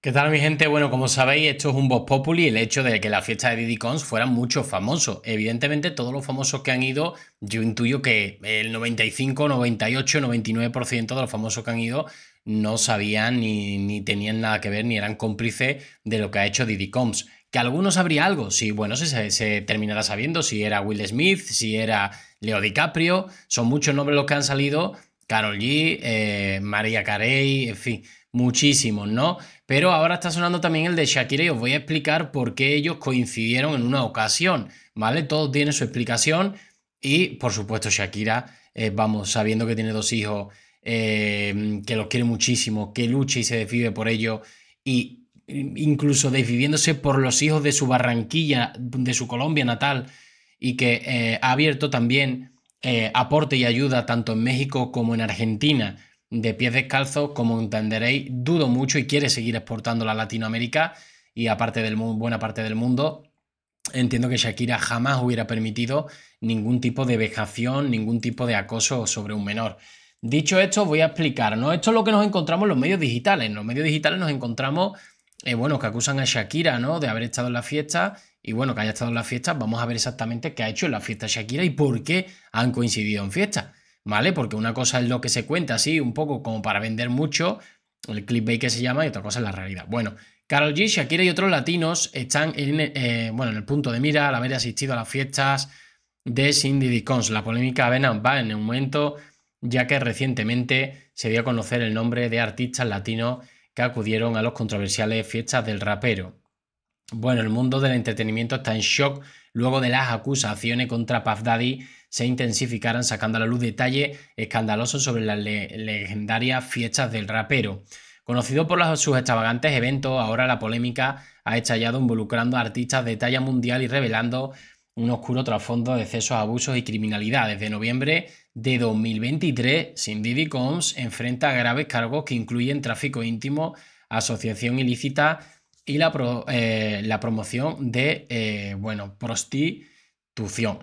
¿Qué tal mi gente? Bueno, como sabéis, esto es un Vox Populi, el hecho de que la fiesta de Combs fuera mucho famoso. Evidentemente, todos los famosos que han ido, yo intuyo que el 95, 98, 99% de los famosos que han ido no sabían ni, ni, tenían nada que ver ni eran cómplices de lo que ha hecho Diddy Combs. Que algunos sabría algo, si bueno, se, se terminará sabiendo si era Will Smith, si era Leo DiCaprio, son muchos nombres los que han salido, Carol G, eh, María Carey, en fin, muchísimos, ¿no? Pero ahora está sonando también el de Shakira y os voy a explicar por qué ellos coincidieron en una ocasión, ¿vale? Todo tiene su explicación y, por supuesto, Shakira, eh, vamos, sabiendo que tiene dos hijos, eh, que los quiere muchísimo, que lucha y se defiende por ellos. y incluso desviviéndose por los hijos de su Barranquilla, de su Colombia natal, y que eh, ha abierto también aporte y ayuda tanto en México como en Argentina de pies descalzos, como entenderéis, dudo mucho y quiere seguir exportando a Latinoamérica y aparte del buena parte del mundo. Entiendo que Shakira jamás hubiera permitido ningún tipo de vejación, ningún tipo de acoso sobre un menor. Dicho esto, voy a explicar, ¿no? Esto es lo que nos encontramos en los medios digitales. En los medios digitales nos encontramos, eh, bueno, que acusan a Shakira, ¿no? De haber estado en la fiesta y bueno, que haya estado en la fiesta, vamos a ver exactamente qué ha hecho en la fiesta Shakira y por qué han coincidido en fiesta. ¿vale? Porque una cosa es lo que se cuenta así, un poco como para vender mucho, el clickbait que se llama, y otra cosa es la realidad. Bueno, Carol G, Shakira y otros latinos están en, eh, bueno, en el punto de mira al haber asistido a las fiestas de Cindy Dicons. La polémica avena va en un momento, ya que recientemente se dio a conocer el nombre de artistas latinos que acudieron a los controversiales fiestas del rapero. Bueno, el mundo del entretenimiento está en shock luego de las acusaciones contra Puff Daddy se intensificarán sacando a la luz detalles escandalosos sobre las legendarias fiestas del rapero. Conocido por sus extravagantes eventos, ahora la polémica ha estallado involucrando a artistas de talla mundial y revelando un oscuro trasfondo de excesos, abusos y criminalidad. Desde noviembre de 2023, Sin Diddy Combs enfrenta graves cargos que incluyen tráfico íntimo, asociación ilícita y la, eh, promoción de eh, bueno, prosti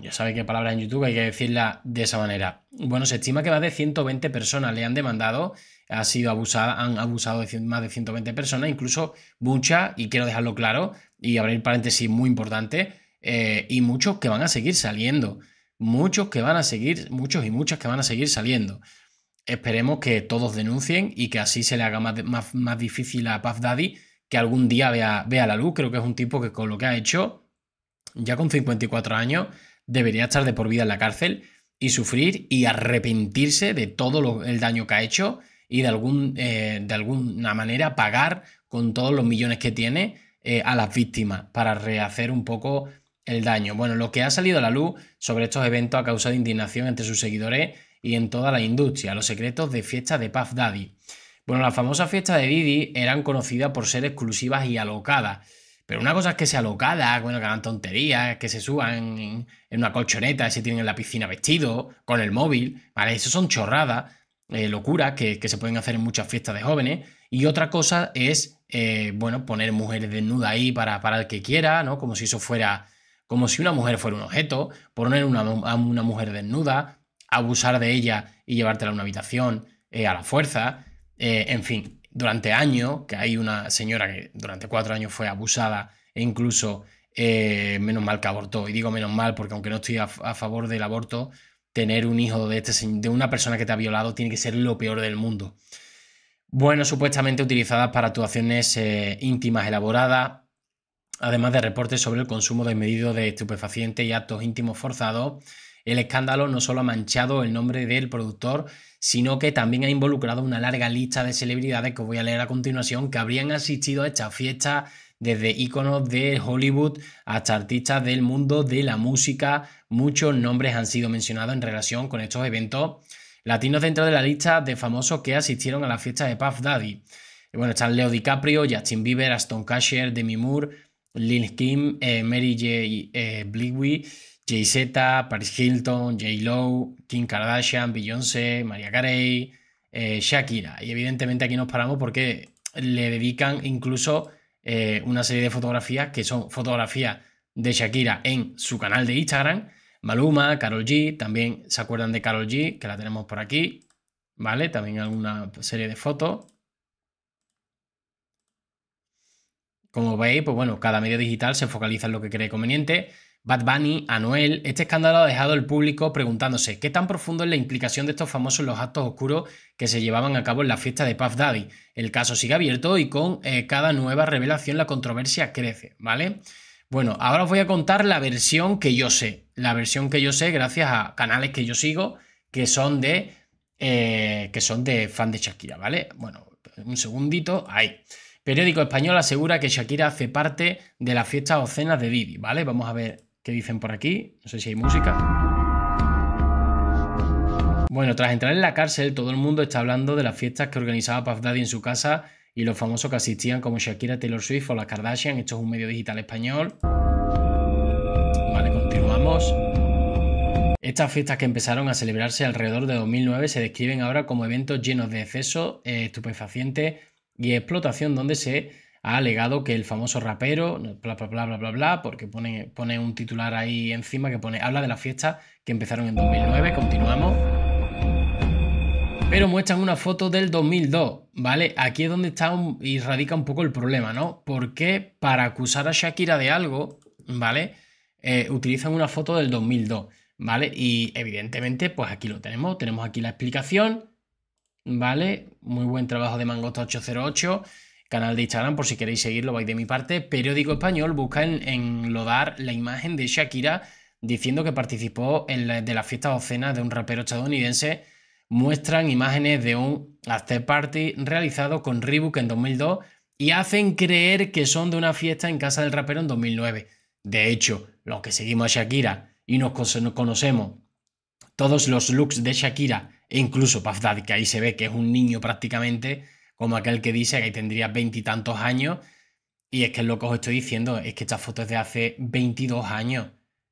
ya sabe qué palabra en YouTube hay que decirla de esa manera. Bueno, se estima que más de 120 personas le han demandado, ha sido abusada, han abusado de más de 120 personas, incluso muchas, y quiero dejarlo claro, y abrir paréntesis muy importante, eh, y muchos que van a seguir saliendo. Muchos que van a seguir, muchos y muchas que van a seguir saliendo. Esperemos que todos denuncien y que así se le haga más, difícil a Puff Daddy que algún día vea, vea la luz. Creo que es un tipo que con lo que ha hecho ya con 54 años, debería estar de por vida en la cárcel y sufrir y arrepentirse de todo el daño que ha hecho y de, algún, eh, de alguna manera pagar con todos los millones que tiene eh, a las víctimas para rehacer un poco el daño. Bueno, lo que ha salido a la luz sobre estos eventos ha causado indignación entre sus seguidores y en toda la industria, los secretos de fiesta de Puff Daddy. Bueno, las famosas fiestas de Didi eran conocidas por ser exclusivas y alocadas pero una cosa es que sea locada, bueno, que hagan tonterías, que se suban en, una colchoneta, se tienen en la piscina vestido, con el móvil, ¿vale? Eso son chorradas, eh, locuras que, se pueden hacer en muchas fiestas de jóvenes. Y otra cosa es, eh, bueno, poner mujeres desnudas ahí para, para el que quiera, ¿no? Como si eso fuera, como si una mujer fuera un objeto, poner una, a una mujer desnuda, abusar de ella y llevártela a una habitación eh, a la fuerza. en fin, durante años, que hay una señora que durante cuatro años fue abusada e incluso eh, menos mal que abortó. Y digo menos mal porque aunque no estoy a, favor del aborto, tener un hijo de, este, de una persona que te ha violado tiene que ser lo peor del mundo. Bueno, supuestamente utilizadas para actuaciones eh, íntimas elaboradas, además de reportes sobre el consumo de desmedido de estupefacientes y actos íntimos forzados el escándalo no solo ha manchado el nombre del productor, sino que también ha involucrado una larga lista de celebridades que voy a leer a continuación que habrían asistido a esta fiesta desde íconos de Hollywood hasta artistas del mundo de la música. Muchos nombres han sido mencionados en relación con estos eventos latinos dentro de la lista de famosos que asistieron a la fiesta de Puff Daddy. Bueno, están Leo DiCaprio, Justin Bieber, Aston Casher, Demi Moore, Lil Kim, eh, Mary J. Eh, Jay Z, Paris Hilton, J. Lowe, Kim Kardashian, Beyoncé, Maria Carey, eh, Shakira. Y evidentemente aquí nos paramos porque le dedican incluso eh, una serie de fotografías que son fotografías de Shakira en su canal de Instagram. Maluma, Carol G, también se acuerdan de Carol G, que la tenemos por aquí, ¿vale? También alguna serie de fotos. Como veis, pues bueno, cada medio digital se focaliza en lo que cree conveniente. Bad Bunny, Anuel, este escándalo ha dejado al público preguntándose qué tan profundo es la implicación de estos famosos los actos oscuros que se llevaban a cabo en la fiesta de Puff Daddy. El caso sigue abierto y con eh, cada nueva revelación la controversia crece, ¿vale? Bueno, ahora os voy a contar la versión que yo sé, la versión que yo sé gracias a canales que yo sigo que son de eh, que son de fan de Shakira, ¿vale? Bueno, un segundito, ahí. Periódico Español asegura que Shakira hace parte de las fiestas o cenas de Didi, ¿vale? Vamos a ver qué dicen por aquí. No sé si hay música. Bueno, tras entrar en la cárcel, todo el mundo está hablando de las fiestas que organizaba Puff Daddy en su casa y los famosos que asistían como Shakira, Taylor Swift o la Kardashian. Esto es un medio digital español. Vale, continuamos. Estas fiestas que empezaron a celebrarse alrededor de 2009 se describen ahora como eventos llenos de exceso, eh, estupefacientes y explotación donde se ha alegado que el famoso rapero, bla, bla, bla, bla, bla, bla, porque pone, un titular ahí encima que pone, habla de las fiestas que empezaron en 2009, continuamos. Pero muestran una foto del 2002, ¿vale? Aquí es donde está y radica un poco el problema, ¿no? Porque para acusar a Shakira de algo, ¿vale? Eh, utilizan una foto del 2002, ¿vale? Y evidentemente, pues aquí lo tenemos, tenemos aquí la explicación, ¿vale? Muy buen trabajo de Mangosta 808 canal de Instagram por si queréis seguirlo, vais de mi parte. Periódico Español busca en, lodar la imagen de Shakira diciendo que participó en de las fiestas o de un rapero estadounidense. Muestran imágenes de un after party realizado con Reebok en 2002 y hacen creer que son de una fiesta en casa del rapero en 2009. De hecho, los que seguimos a Shakira y nos, nos conocemos todos los looks de Shakira e incluso Puff que ahí se ve que es un niño prácticamente, como aquel que dice que ahí tendría veintitantos años. Y es que lo que os estoy diciendo, es que esta foto es de hace 22 años.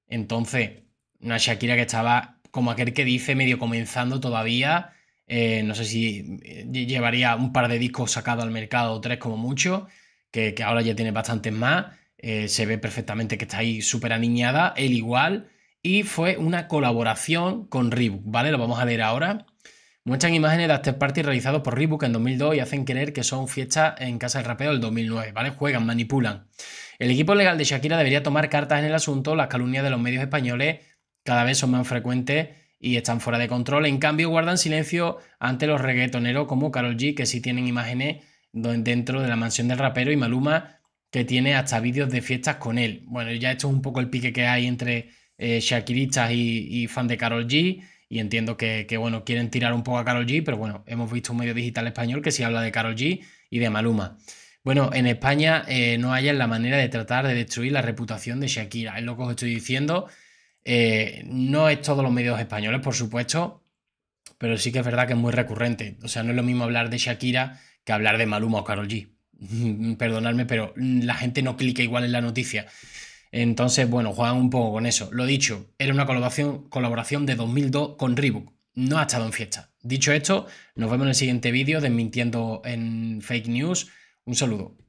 Entonces, una Shakira que estaba como aquel que dice, medio comenzando todavía. Eh, no sé si eh, llevaría un par de discos sacados al mercado, o tres como mucho, que, ahora ya tiene bastantes más. Eh, se ve perfectamente que está ahí súper aniñada, él igual y fue una colaboración con Reebok, ¿vale? Lo vamos a leer ahora. Muestran imágenes de after party realizados por Reebok en 2002 y hacen creer que son fiestas en casa del rapero del 2009, ¿vale? Juegan, manipulan. El equipo legal de Shakira debería tomar cartas en el asunto, las calumnias de los medios españoles cada vez son más frecuentes y están fuera de control. En cambio, guardan silencio ante los reggaetoneros como Carol G, que sí tienen imágenes dentro de la mansión del rapero, y Maluma, que tiene hasta vídeos de fiestas con él. Bueno, ya esto es un poco el pique que hay entre eh, shakiristas y, fan de Carol G. Y entiendo que, bueno, quieren tirar un poco a Carol G, pero bueno, hemos visto un medio digital español que sí habla de Carol G y de Maluma. Bueno, en España eh, no hay la manera de tratar de destruir la reputación de Shakira, es lo que os estoy diciendo. Eh, no es todos los medios españoles, por supuesto, pero sí que es verdad que es muy recurrente. O sea, no es lo mismo hablar de Shakira que hablar de Maluma o Carol G. Perdonadme, pero la gente no clica igual en la noticia. Entonces, bueno, juegan un poco con eso. Lo dicho, era una colaboración, colaboración de 2002 con Reebok. No ha estado en fiesta. Dicho esto, nos vemos en el siguiente vídeo desmintiendo en fake news. Un saludo.